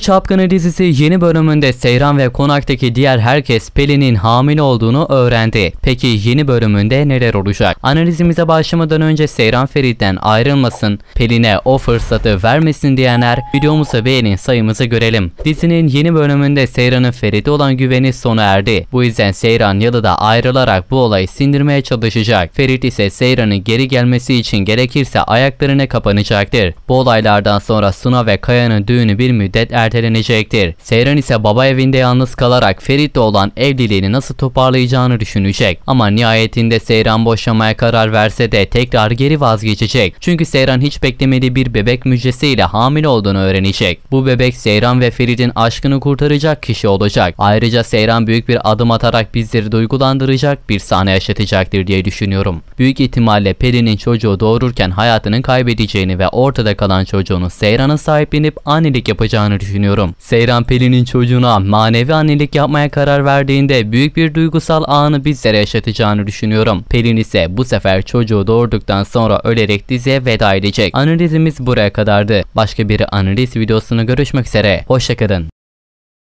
Çapkını dizisi yeni bölümünde Seyran ve konaktaki diğer herkes Pelin'in hamile olduğunu öğrendi. Peki yeni bölümünde neler olacak? Analizimize başlamadan önce Seyran Ferit'ten ayrılmasın, Pelin'e o fırsatı vermesin diyenler videomuza beğenin sayımızı görelim. Dizinin yeni bölümünde Seyran'ın Ferit'e olan güveni sona erdi. Bu yüzden Seyran Yalı'da ayrılarak bu olayı sindirmeye çalışacak. Ferit ise Seyran'ın geri gelmesi için gerekirse ayaklarına kapanacaktır. Bu olaylardan sonra Suna ve Kaya'nın düğünü bir müddet er ertelenecektir. Seyran ise baba evinde yalnız kalarak Ferit'le olan evliliğini nasıl toparlayacağını düşünecek. Ama nihayetinde Seyran boşamaya karar verse de tekrar geri vazgeçecek. Çünkü Seyran hiç beklemediği bir bebek müjdesiyle hamile olduğunu öğrenecek. Bu bebek Seyran ve Ferit'in aşkını kurtaracak kişi olacak. Ayrıca Seyran büyük bir adım atarak bizleri duygulandıracak bir sahne yaşatacaktır diye düşünüyorum. Büyük ihtimalle Peri'nin çocuğu doğururken hayatını kaybedeceğini ve ortada kalan çocuğunu Seyran'a sahiplenip annelik yapacağını düşünüyorum düşünüyorum. Seyran Pelin'in çocuğuna manevi annelik yapmaya karar verdiğinde büyük bir duygusal anı bizlere yaşatacağını düşünüyorum. Pelin ise bu sefer çocuğu doğurduktan sonra ölerek diziye veda edecek. Analizimiz buraya kadardı. Başka bir analiz videosunu görüşmek üzere. Hoşçakalın.